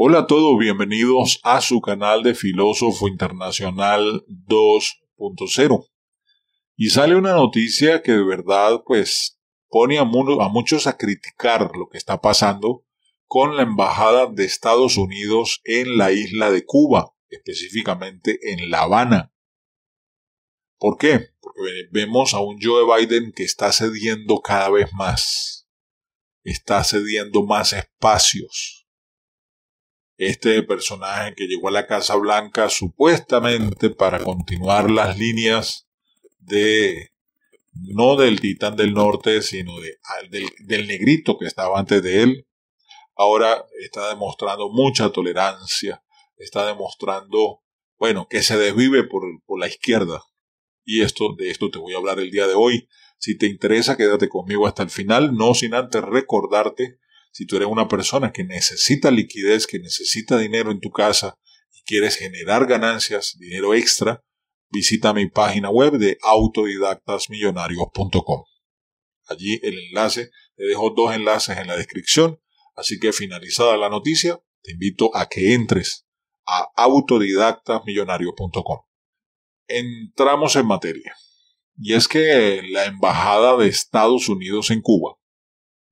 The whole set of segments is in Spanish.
Hola a todos, bienvenidos a su canal de Filósofo Internacional 2.0. Y sale una noticia que de verdad pues pone a, a muchos a criticar lo que está pasando con la Embajada de Estados Unidos en la isla de Cuba, específicamente en La Habana. ¿Por qué? Porque vemos a un Joe Biden que está cediendo cada vez más, está cediendo más espacios este personaje que llegó a la Casa Blanca supuestamente para continuar las líneas de no del titán del norte, sino de, del, negrito que estaba antes de él, ahora está demostrando mucha tolerancia, está demostrando, bueno, que se desvive por, por la izquierda. Y esto, de esto te voy a hablar el día de hoy. Si te interesa, quédate conmigo hasta el final, no sin antes recordarte si tú eres una persona que necesita liquidez, que necesita dinero en tu casa y quieres generar ganancias, dinero extra, visita mi página web de autodidactasmillonarios.com. Allí el enlace, te dejo dos enlaces en la descripción, así que finalizada la noticia, te invito a que entres a autodidactasmillonarios.com. Entramos en materia. Y es que la Embajada de Estados Unidos en Cuba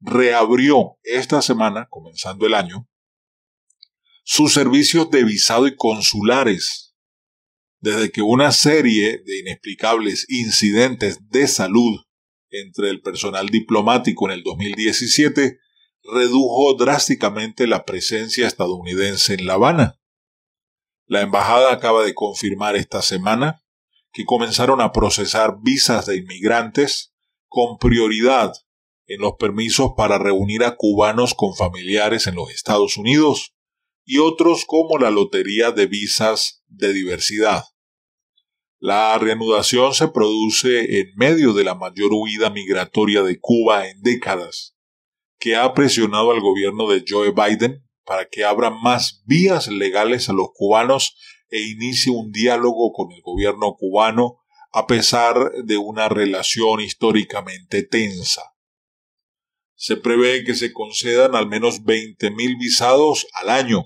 reabrió esta semana, comenzando el año, sus servicios de visado y consulares, desde que una serie de inexplicables incidentes de salud entre el personal diplomático en el 2017 redujo drásticamente la presencia estadounidense en La Habana. La embajada acaba de confirmar esta semana que comenzaron a procesar visas de inmigrantes con prioridad en los permisos para reunir a cubanos con familiares en los Estados Unidos y otros como la Lotería de Visas de Diversidad. La reanudación se produce en medio de la mayor huida migratoria de Cuba en décadas, que ha presionado al gobierno de Joe Biden para que abra más vías legales a los cubanos e inicie un diálogo con el gobierno cubano a pesar de una relación históricamente tensa se prevé que se concedan al menos 20.000 visados al año,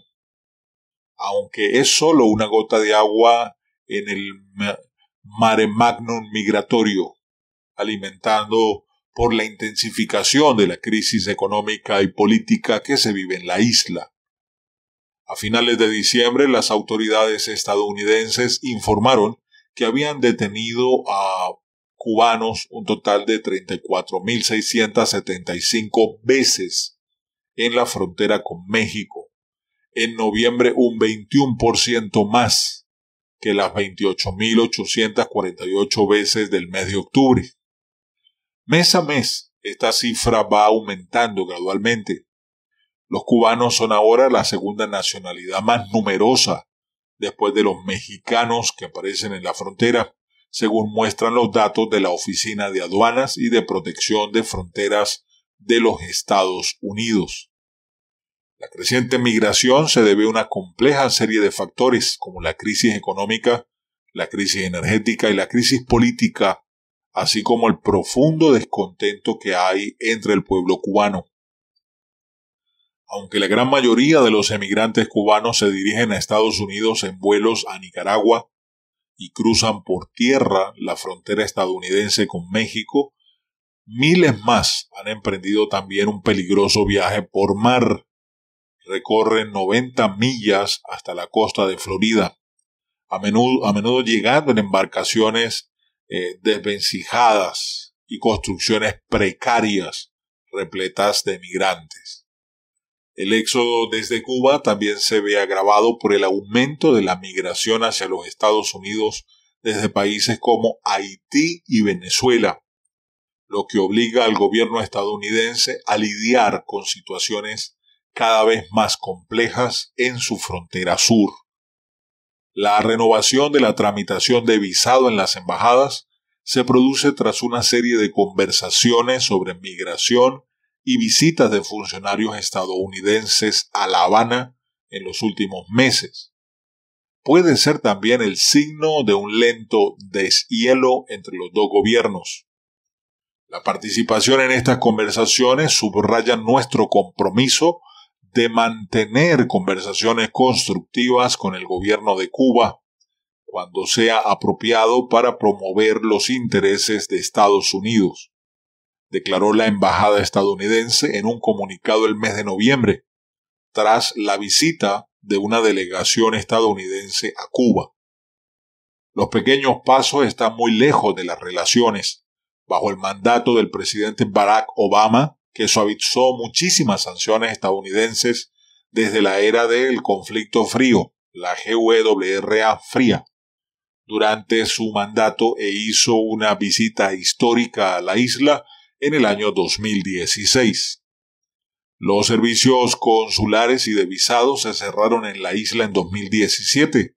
aunque es solo una gota de agua en el mare magnum migratorio, alimentando por la intensificación de la crisis económica y política que se vive en la isla. A finales de diciembre, las autoridades estadounidenses informaron que habían detenido a cubanos un total de 34.675 veces en la frontera con México. En noviembre un 21% más que las 28.848 veces del mes de octubre. Mes a mes, esta cifra va aumentando gradualmente. Los cubanos son ahora la segunda nacionalidad más numerosa después de los mexicanos que aparecen en la frontera según muestran los datos de la Oficina de Aduanas y de Protección de Fronteras de los Estados Unidos. La creciente migración se debe a una compleja serie de factores como la crisis económica, la crisis energética y la crisis política, así como el profundo descontento que hay entre el pueblo cubano. Aunque la gran mayoría de los emigrantes cubanos se dirigen a Estados Unidos en vuelos a Nicaragua, y cruzan por tierra la frontera estadounidense con México, miles más han emprendido también un peligroso viaje por mar. Recorren 90 millas hasta la costa de Florida, a menudo, a menudo llegando en embarcaciones eh, desvencijadas y construcciones precarias repletas de migrantes. El éxodo desde Cuba también se ve agravado por el aumento de la migración hacia los Estados Unidos desde países como Haití y Venezuela, lo que obliga al gobierno estadounidense a lidiar con situaciones cada vez más complejas en su frontera sur. La renovación de la tramitación de visado en las embajadas se produce tras una serie de conversaciones sobre migración y visitas de funcionarios estadounidenses a La Habana en los últimos meses. Puede ser también el signo de un lento deshielo entre los dos gobiernos. La participación en estas conversaciones subraya nuestro compromiso de mantener conversaciones constructivas con el gobierno de Cuba cuando sea apropiado para promover los intereses de Estados Unidos declaró la embajada estadounidense en un comunicado el mes de noviembre, tras la visita de una delegación estadounidense a Cuba. Los pequeños pasos están muy lejos de las relaciones, bajo el mandato del presidente Barack Obama, que suavizó muchísimas sanciones estadounidenses desde la era del conflicto frío, la GWRA fría, durante su mandato e hizo una visita histórica a la isla en el año 2016. Los servicios consulares y de visados se cerraron en la isla en 2017,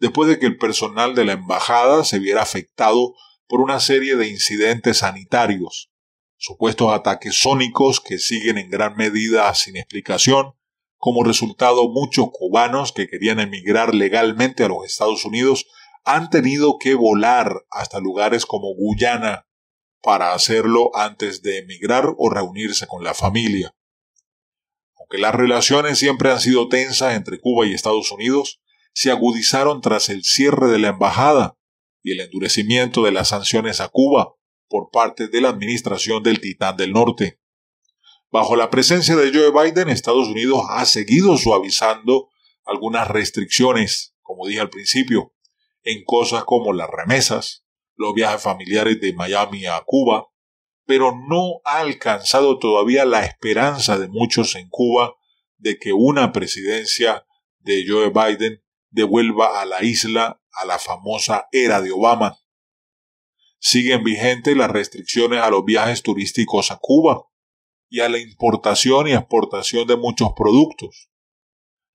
después de que el personal de la embajada se viera afectado por una serie de incidentes sanitarios, supuestos ataques sónicos que siguen en gran medida sin explicación, como resultado muchos cubanos que querían emigrar legalmente a los Estados Unidos han tenido que volar hasta lugares como Guyana, para hacerlo antes de emigrar o reunirse con la familia. Aunque las relaciones siempre han sido tensas entre Cuba y Estados Unidos, se agudizaron tras el cierre de la embajada y el endurecimiento de las sanciones a Cuba por parte de la administración del Titán del Norte. Bajo la presencia de Joe Biden, Estados Unidos ha seguido suavizando algunas restricciones, como dije al principio, en cosas como las remesas, los viajes familiares de Miami a Cuba, pero no ha alcanzado todavía la esperanza de muchos en Cuba de que una presidencia de Joe Biden devuelva a la isla a la famosa era de Obama. Siguen vigentes las restricciones a los viajes turísticos a Cuba y a la importación y exportación de muchos productos.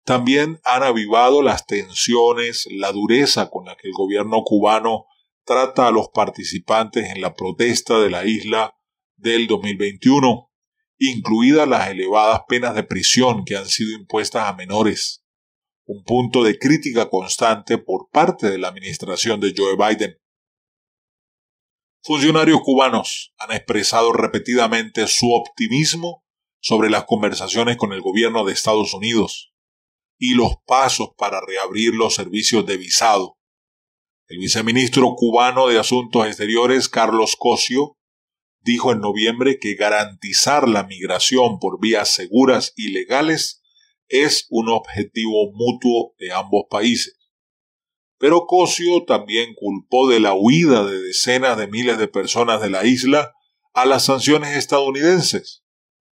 También han avivado las tensiones, la dureza con la que el gobierno cubano trata a los participantes en la protesta de la isla del 2021, incluidas las elevadas penas de prisión que han sido impuestas a menores, un punto de crítica constante por parte de la administración de Joe Biden. Funcionarios cubanos han expresado repetidamente su optimismo sobre las conversaciones con el gobierno de Estados Unidos y los pasos para reabrir los servicios de visado el viceministro cubano de Asuntos Exteriores, Carlos Cosio, dijo en noviembre que garantizar la migración por vías seguras y legales es un objetivo mutuo de ambos países. Pero Cosio también culpó de la huida de decenas de miles de personas de la isla a las sanciones estadounidenses,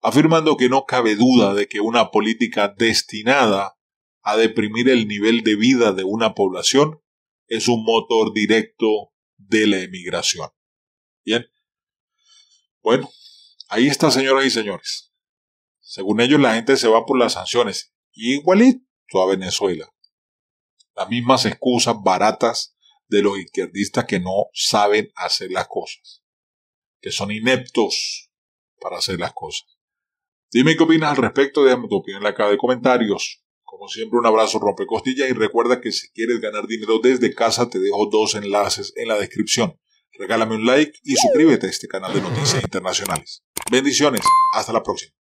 afirmando que no cabe duda de que una política destinada a deprimir el nivel de vida de una población es un motor directo de la emigración. Bien. Bueno, ahí está, señoras y señores. Según ellos, la gente se va por las sanciones. Igualito a Venezuela. Las mismas excusas baratas de los izquierdistas que no saben hacer las cosas. Que son ineptos para hacer las cosas. Dime qué opinas al respecto. Déjame tu opinión en la caja de comentarios. Como siempre, un abrazo rompecostillas y recuerda que si quieres ganar dinero desde casa, te dejo dos enlaces en la descripción. Regálame un like y suscríbete a este canal de noticias internacionales. Bendiciones, hasta la próxima.